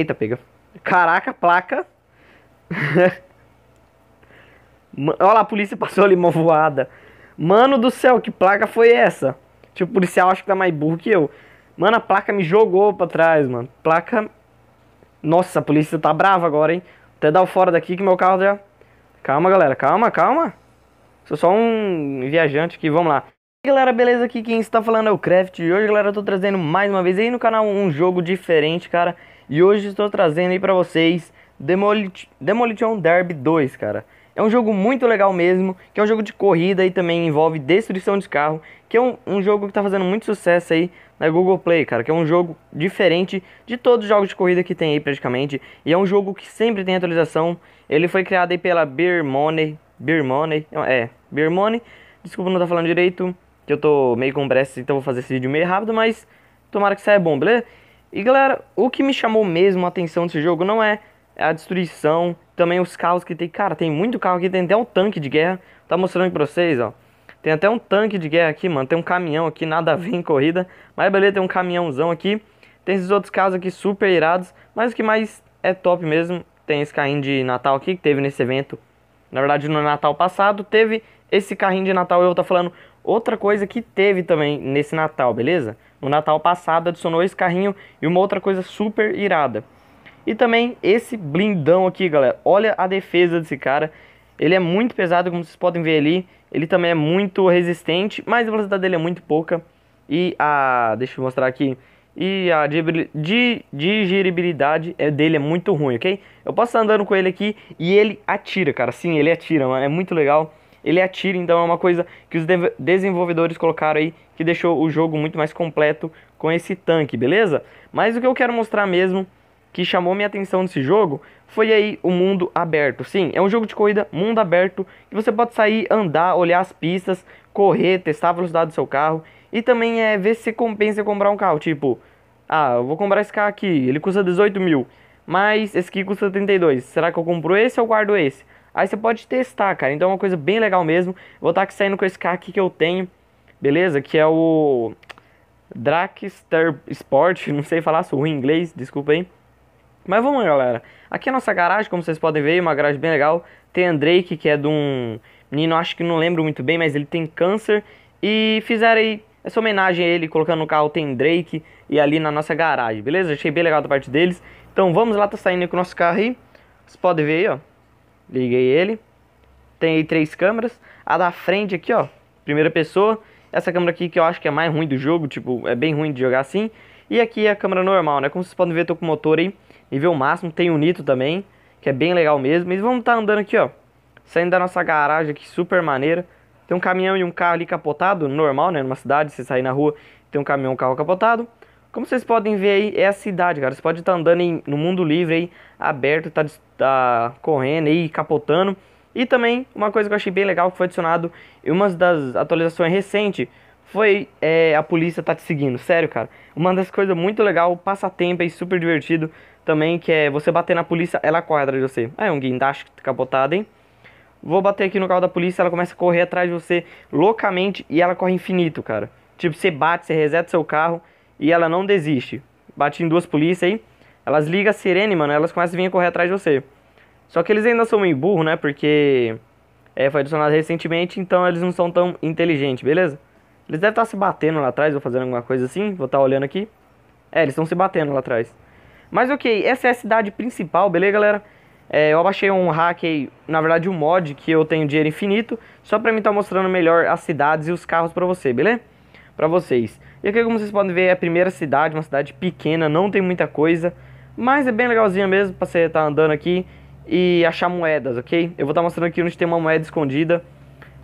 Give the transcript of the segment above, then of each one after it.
Eita, pega. Caraca, placa. Olha lá, a polícia passou ali uma voada. Mano do céu, que placa foi essa? Tipo, o policial acho que tá mais burro que eu. Mano, a placa me jogou pra trás, mano. Placa. Nossa, a polícia tá brava agora, hein? Vou até dar o fora daqui que meu carro já. Calma, galera. Calma, calma. Sou só um viajante aqui, vamos lá. E galera, beleza? Aqui quem está falando é o Craft. E hoje, galera, eu tô trazendo mais uma vez aí no canal um jogo diferente, cara. E hoje estou trazendo aí para vocês Demolition Derby 2, cara. É um jogo muito legal mesmo, que é um jogo de corrida e também envolve destruição de carro, que é um, um jogo que está fazendo muito sucesso aí na Google Play, cara, que é um jogo diferente de todos os jogos de corrida que tem aí praticamente, e é um jogo que sempre tem atualização. Ele foi criado aí pela Beer Money, Beer Money, é, Beer Money, desculpa não tá falando direito, que eu tô meio com pressa, então vou fazer esse vídeo meio rápido, mas tomara que saia bom, beleza? E galera, o que me chamou mesmo a atenção desse jogo não é a destruição, também os carros que tem. Cara, tem muito carro aqui, tem até um tanque de guerra. Tá mostrando aqui pra vocês, ó. Tem até um tanque de guerra aqui, mano. Tem um caminhão aqui, nada a ver em corrida. Mas beleza, tem um caminhãozão aqui. Tem esses outros carros aqui super irados. Mas o que mais é top mesmo, tem esse carrinho de Natal aqui que teve nesse evento. Na verdade, no Natal passado, teve esse carrinho de Natal. Eu tô falando Outra coisa que teve também nesse Natal, beleza? No Natal passado adicionou esse carrinho e uma outra coisa super irada. E também esse blindão aqui, galera. Olha a defesa desse cara. Ele é muito pesado, como vocês podem ver ali. Ele também é muito resistente, mas a velocidade dele é muito pouca. E a... deixa eu mostrar aqui. E a digeribilidade é dele é muito ruim, ok? Eu posso andando com ele aqui e ele atira, cara. Sim, ele atira, mano. É muito legal ele atira, então é uma coisa que os de desenvolvedores colocaram aí que deixou o jogo muito mais completo com esse tanque, beleza? Mas o que eu quero mostrar mesmo que chamou minha atenção nesse jogo foi aí o mundo aberto. Sim, é um jogo de corrida mundo aberto que você pode sair, andar, olhar as pistas, correr, testar a velocidade do seu carro e também é ver se compensa comprar um carro. Tipo, ah, eu vou comprar esse carro aqui, ele custa 18 mil, mas esse aqui custa 32. Será que eu compro esse ou guardo esse? Aí você pode testar, cara. Então é uma coisa bem legal mesmo. Vou estar tá aqui saindo com esse carro aqui que eu tenho, beleza? Que é o Dragster Sport. Não sei falar, sou ruim em inglês, desculpa aí. Mas vamos galera. Aqui é a nossa garagem, como vocês podem ver, uma garagem bem legal. Tem a Drake, que é de um menino, acho que não lembro muito bem, mas ele tem câncer. E fizeram aí essa homenagem a ele, colocando no carro tem Drake e ali na nossa garagem, beleza? Achei bem legal da parte deles. Então vamos lá, tá saindo com o nosso carro aí. Vocês podem ver aí, ó. Liguei ele. Tem aí três câmeras. A da frente aqui, ó. Primeira pessoa. Essa câmera aqui que eu acho que é mais ruim do jogo. Tipo, é bem ruim de jogar assim. E aqui é a câmera normal, né? Como vocês podem ver, tô com o motor aí. Nível máximo. Tem o Nito também. Que é bem legal mesmo. E vamos estar tá andando aqui, ó. Saindo da nossa garagem aqui, super maneira. Tem um caminhão e um carro ali capotado. Normal, né? Numa cidade, você sair na rua, tem um caminhão e um carro capotado. Como vocês podem ver aí, é a cidade, cara. Você pode estar tá andando em, no mundo livre aí, aberto, tá, tá correndo aí, capotando. E também, uma coisa que eu achei bem legal que foi adicionado em uma das atualizações recentes foi é, a polícia tá te seguindo. Sério, cara. Uma das coisas muito legal, passatempo e super divertido também, que é você bater na polícia, ela corre atrás de você. é um guindaste capotado, hein? Vou bater aqui no carro da polícia, ela começa a correr atrás de você loucamente e ela corre infinito, cara. Tipo, você bate, você reseta seu carro e ela não desiste. Bate em duas polícias aí, elas ligam a sirene, mano, elas começam a vir correr atrás de você. Só que eles ainda são meio burro, né? Porque é, foi adicionado recentemente, então eles não são tão inteligentes, beleza? Eles devem estar tá se batendo lá atrás ou fazendo alguma coisa assim. Vou estar tá olhando aqui. É, eles estão se batendo lá atrás. Mas ok, essa é a cidade principal, beleza, galera? É, eu baixei um hack aí, na verdade um mod, que eu tenho dinheiro infinito, só pra mim estar tá mostrando melhor as cidades e os carros pra você, beleza? Pra vocês. E aqui, como vocês podem ver, é a primeira cidade, uma cidade pequena, não tem muita coisa, mas é bem legalzinha mesmo pra você estar tá andando aqui e achar moedas, ok? Eu vou estar tá mostrando aqui onde tem uma moeda escondida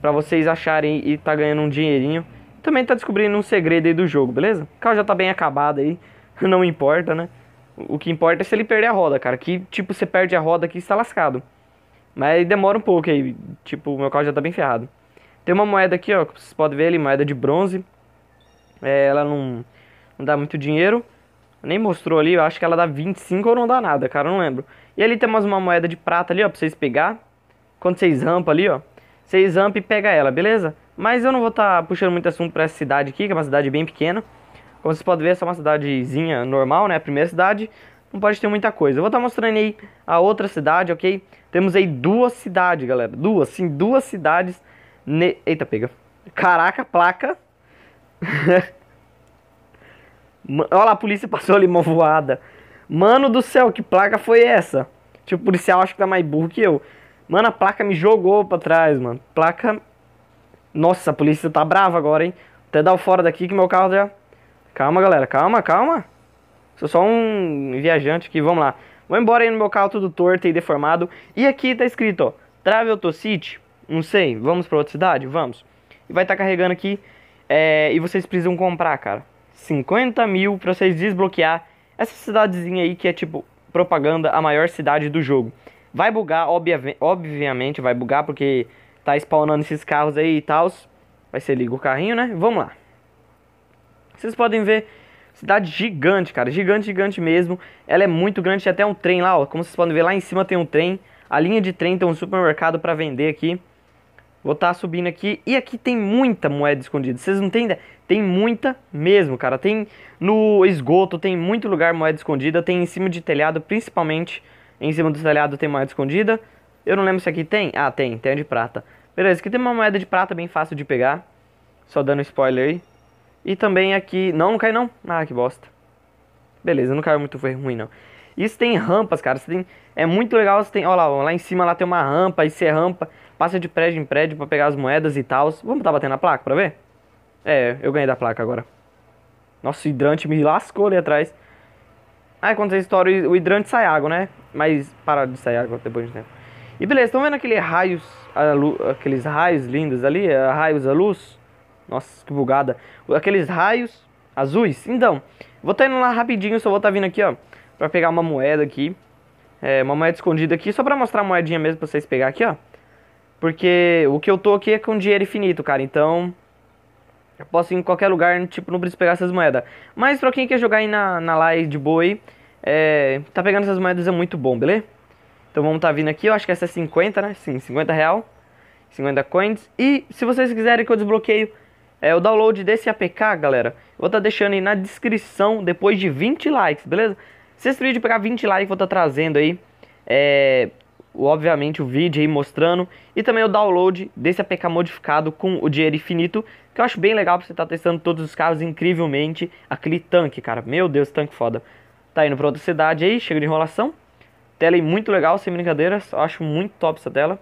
pra vocês acharem e tá ganhando um dinheirinho. Também tá descobrindo um segredo aí do jogo, beleza? O carro já tá bem acabado aí, não importa, né? O que importa é se ele perder a roda, cara. Que, tipo, você perde a roda aqui e está lascado. Mas demora um pouco aí. Tipo, o meu carro já tá bem ferrado. Tem uma moeda aqui, ó. Que vocês podem ver ali, moeda de bronze. É, ela não, não dá muito dinheiro. Nem mostrou ali, eu acho que ela dá 25 ou não dá nada, cara, não lembro. E ali temos uma moeda de prata ali, ó, pra vocês pegar. Quando vocês rampam ali, ó, vocês rampam e pega ela, beleza? Mas eu não vou estar tá puxando muito assunto pra essa cidade aqui, que é uma cidade bem pequena. Como vocês podem ver, essa é uma cidadezinha normal, né? A primeira cidade. Não pode ter muita coisa. Eu vou estar tá mostrando aí a outra cidade, ok? Temos aí duas cidades, galera. Duas, sim, duas cidades. Ne... Eita, pega. Caraca, placa. Olha lá, a polícia passou ali uma voada. Mano do céu, que placa foi essa? Tipo, o policial acho que tá mais burro que eu. Mano, a placa me jogou pra trás, mano. Placa. Nossa, a polícia tá brava agora, hein? Até dar o fora daqui que meu carro já. Calma, galera, calma, calma. Sou só um viajante aqui, vamos lá. Vou embora aí no meu carro tudo torto e deformado. E aqui tá escrito, ó. Travel to City? Não sei. Vamos pra outra cidade? Vamos. E vai estar tá carregando aqui é, e vocês precisam comprar, cara. 50 mil pra vocês desbloquear essa cidadezinha aí que é tipo propaganda, a maior cidade do jogo. Vai bugar, obvia obviamente vai bugar, porque tá spawnando esses carros aí e tal. Vai ser liga o carrinho, né? Vamos lá. Vocês podem ver, cidade gigante, cara. Gigante, gigante mesmo. Ela é muito grande, tem até um trem lá, ó. Como vocês podem ver, lá em cima tem um trem. A linha de trem tem um supermercado para vender aqui. Vou estar tá subindo aqui. E aqui tem muita moeda escondida. Vocês não entendem? ideia? Tem muita mesmo, cara. Tem no esgoto, tem muito lugar moeda escondida. Tem em cima de telhado, principalmente. Em cima do telhado tem moeda escondida. Eu não lembro se aqui tem. Ah, tem. Tem a de prata. Beleza, aqui tem uma moeda de prata bem fácil de pegar. Só dando spoiler aí. E também aqui... Não, não cai não. Ah, que bosta. Beleza, não caiu muito ruim não. Isso tem rampas, cara. Você tem, é muito legal. Você tem, olha lá, lá em cima lá tem uma rampa, Isso é rampa, passa de prédio em prédio para pegar as moedas e tal. Vamos tá batendo a placa pra ver? É, eu ganhei da placa agora. Nossa, o hidrante me lascou ali atrás. Aí quando você estoura o hidrante sai água, né? Mas para de sair água depois de tempo. E beleza, estão vendo aquele raios, aqueles raios lindos ali, eh, raios a luz? Nossa, que bugada. Aqueles raios azuis. Então, vou estar tá indo lá rapidinho, só vou estar tá vindo aqui, ó pra pegar uma moeda aqui. É, uma moeda escondida aqui, só pra mostrar a moedinha mesmo pra vocês pegar aqui, ó. Porque o que eu tô aqui é com dinheiro infinito, cara, então... Eu posso ir em qualquer lugar, tipo, não preciso pegar essas moedas. Mas pra quem quer jogar aí na, na live de boi, é, tá pegando essas moedas é muito bom, beleza? Então vamos tá vindo aqui, eu acho que essa é 50, né? Sim, 50 real, 50 coins. E se vocês quiserem que eu desbloqueio é, o download desse APK, galera, eu vou tá deixando aí na descrição depois de 20 likes, beleza? Sexto vídeo pegar 20 likes vou eu tá tô trazendo aí. É, obviamente o vídeo aí mostrando e também o download desse APK modificado com o dinheiro infinito, que eu acho bem legal pra você estar tá testando todos os carros incrivelmente. Aquele tanque, cara, meu Deus, tanque foda. Tá indo pra outra cidade aí, chega de enrolação. Tela aí muito legal, sem brincadeiras, eu acho muito top essa tela.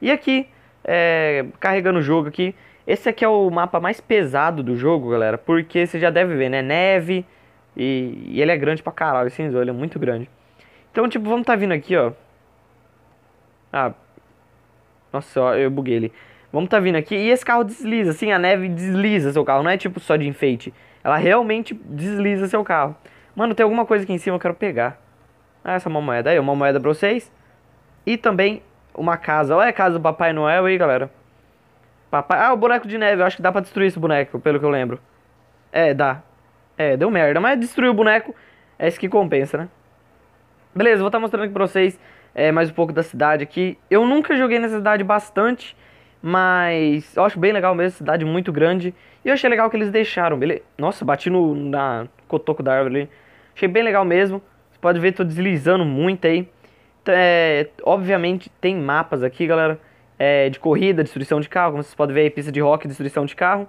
E aqui, é, carregando o jogo aqui, esse aqui é o mapa mais pesado do jogo, galera, porque você já deve ver, né, neve... E, e, ele é grande pra caralho, esse Enzo, ele é muito grande. Então, tipo, vamos tá vindo aqui, ó. Ah. Nossa, ó, eu buguei ele. Vamos tá vindo aqui. E esse carro desliza, assim, a neve desliza seu carro. Não é tipo só de enfeite. Ela realmente desliza seu carro. Mano, tem alguma coisa aqui em cima que eu quero pegar. Ah, essa é uma moeda aí, uma moeda pra vocês. E também uma casa. Olha a casa do Papai Noel aí, galera. Papai... Ah, o boneco de neve. Eu acho que dá pra destruir esse boneco, pelo que eu lembro. É, dá. É, deu merda, mas destruiu o boneco, é isso que compensa, né? Beleza, vou estar tá mostrando aqui pra vocês é, mais um pouco da cidade aqui. Eu nunca joguei nessa cidade bastante, mas eu acho bem legal mesmo, cidade muito grande. E eu achei legal que eles deixaram, beleza? Nossa, bati no na cotoco da árvore ali. Achei bem legal mesmo. Você pode ver, tô deslizando muito aí. É, obviamente tem mapas aqui, galera. É, de corrida, destruição de carro, como vocês podem ver aí, pista de rock, destruição de carro.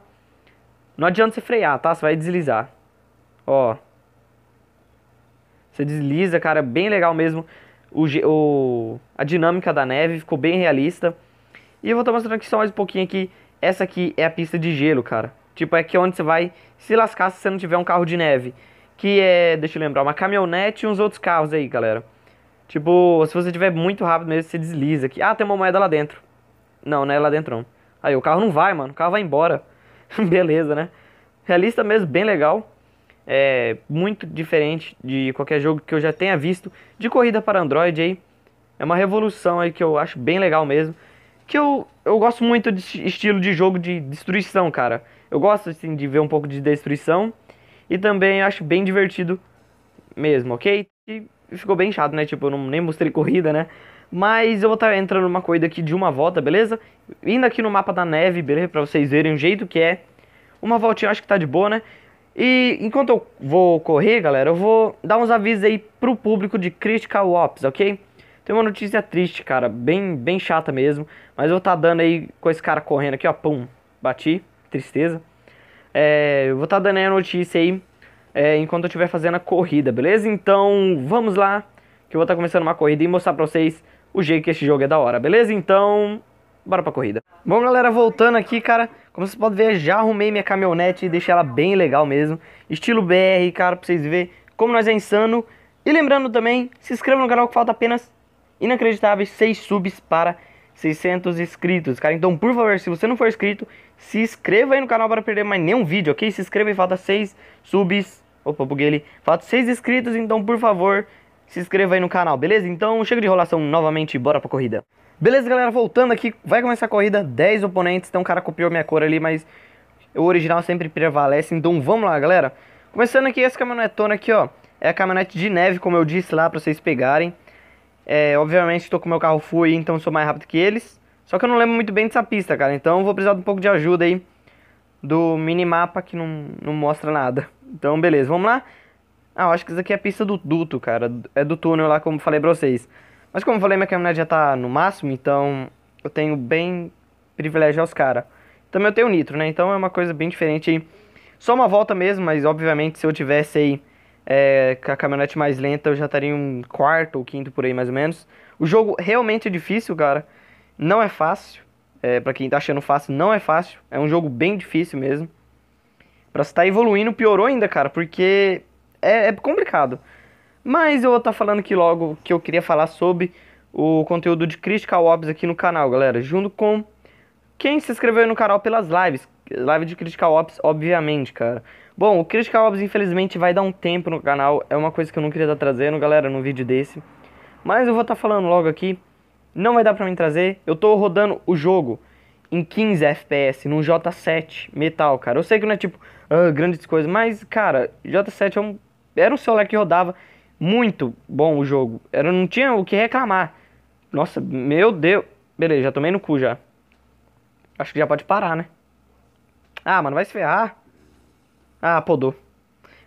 Não adianta você frear, tá? Você vai deslizar. Ó. Você desliza, cara, bem legal mesmo. O, o, a dinâmica da neve ficou bem realista. E eu vou estar tá mostrando aqui só mais um pouquinho aqui. Essa aqui é a pista de gelo, cara. Tipo, é aqui é onde você vai se lascar se você não tiver um carro de neve. Que é, deixa eu lembrar, uma caminhonete e uns outros carros aí, galera. Tipo, se você tiver muito rápido mesmo, você desliza aqui. Ah, tem uma moeda lá dentro. Não, não é lá dentro não. Aí, o carro não vai, mano. O carro vai embora. Beleza, né? Realista mesmo, bem legal é muito diferente de qualquer jogo que eu já tenha visto de corrida para Android aí. É uma revolução aí que eu acho bem legal mesmo. Que eu, eu gosto muito de estilo de jogo de destruição, cara. Eu gosto assim de ver um pouco de destruição e também acho bem divertido mesmo, ok? E ficou bem chato, né? Tipo, eu não, nem mostrei corrida, né? Mas eu vou estar tá entrando numa corrida aqui de uma volta, beleza? Indo aqui no mapa da neve, beleza? Pra vocês verem o jeito que é. Uma voltinha acho que tá de boa, né? E enquanto eu vou correr, galera, eu vou dar uns avisos aí pro público de Critical Ops, ok? Tem uma notícia triste, cara, bem, bem chata mesmo, mas eu vou estar tá dando aí com esse cara correndo aqui, ó, pum, bati, tristeza. É, eu vou estar tá dando aí a notícia aí é, enquanto eu estiver fazendo a corrida, beleza? Então, vamos lá, que eu vou estar tá começando uma corrida e mostrar pra vocês o jeito que esse jogo é da hora, beleza? Então, bora pra corrida. Bom, galera, voltando aqui, cara, como vocês podem ver, já arrumei minha caminhonete e deixei ela bem legal mesmo. Estilo BR, cara, pra vocês verem como nós é insano. E lembrando também, se inscreva no canal que falta apenas inacreditáveis 6 subs para 600 inscritos, cara. Então, por favor, se você não for inscrito, se inscreva aí no canal para perder mais nenhum vídeo, ok? Se inscreva e falta 6 subs. Opa, buguei ele. Falta 6 inscritos, então, por favor, se inscreva aí no canal, beleza? Então, chega de enrolação novamente e bora pra corrida. Beleza, galera, voltando aqui, vai começar a corrida, 10 oponentes, então o cara copiou minha cor ali, mas o original sempre prevalece, então vamos lá, galera. Começando aqui, essa caminhonetona aqui, ó, é a caminhonete de neve, como eu disse lá, pra vocês pegarem. É, obviamente, estou com o meu carro full aí, então sou mais rápido que eles. Só que eu não lembro muito bem dessa pista, cara, então vou precisar de um pouco de ajuda aí do minimapa que não, não mostra nada. Então, beleza, vamos lá. Ah, eu acho que isso aqui é a pista do duto, cara, é do túnel lá, como falei pra vocês. Mas como eu falei, minha caminhonete já tá no máximo, então eu tenho bem privilégio aos caras. Também eu tenho nitro, né? Então é uma coisa bem diferente aí. Só uma volta mesmo, mas obviamente se eu tivesse aí é, com a caminhonete mais lenta, eu já estaria um quarto ou quinto por aí mais ou menos. O jogo realmente é difícil, cara. Não é fácil. É, para quem tá achando fácil, não é fácil. É um jogo bem difícil mesmo. Pra estar tá evoluindo, piorou ainda, cara, porque é, é complicado. Mas eu vou estar tá falando aqui logo que eu queria falar sobre o conteúdo de Critical Ops aqui no canal, galera. Junto com quem se inscreveu no canal pelas lives. Live de Critical Ops, obviamente, cara. Bom, o Critical Ops, infelizmente, vai dar um tempo no canal. É uma coisa que eu não queria estar tá trazendo, galera, num vídeo desse. Mas eu vou estar tá falando logo aqui. Não vai dar pra mim trazer. Eu tô rodando o jogo em 15 FPS, num J7 metal, cara. Eu sei que não é tipo, ah, grandes coisas, mas, cara, J7 é um... era um celular que rodava muito bom o jogo. Era, não tinha o que reclamar. Nossa, meu Deus. Beleza, já tomei no cu já. Acho que já pode parar, né? Ah, mano, vai se ferrar. Ah, podou.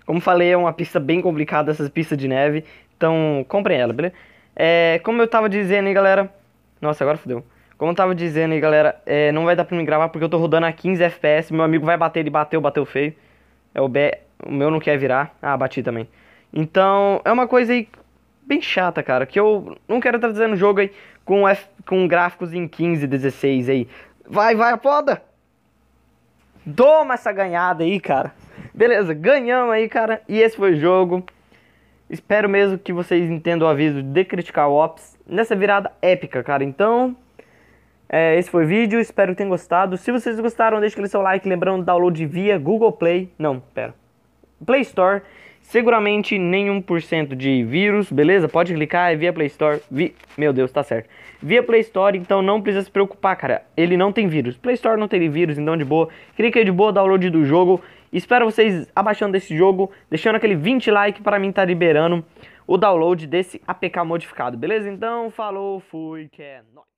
Como falei, é uma pista bem complicada essas pistas de neve. Então, comprem ela, beleza? É, como eu tava dizendo aí, galera. Nossa, agora fodeu. Como eu tava dizendo aí, galera, é, não vai dar pra me gravar porque eu tô rodando a 15 FPS. Meu amigo vai bater, ele bateu, bateu feio. É o B. O meu não quer virar. Ah, bati também. Então, é uma coisa aí bem chata, cara, que eu não quero estar tá dizendo jogo aí com, F, com gráficos em 15, 16 aí. Vai, vai, apoda! Toma essa ganhada aí, cara. Beleza, ganhamos aí, cara. E esse foi o jogo. Espero mesmo que vocês entendam o aviso de criticar o Ops nessa virada épica, cara. Então, é, esse foi o vídeo. Espero que tenham gostado. Se vocês gostaram, deixe aquele seu like. Lembrando, download via Google Play. Não, pera. Play Store. Seguramente nenhum por cento de vírus, beleza? Pode clicar, é via Play Store. Vi... Meu Deus, tá certo. Via Play Store, então não precisa se preocupar, cara. Ele não tem vírus. Play Store não tem vírus, então de boa. Clica aí de boa, download do jogo. Espero vocês abaixando esse jogo, deixando aquele 20 like para mim tá liberando o download desse APK modificado, beleza? Então, falou, fui, que é nóis.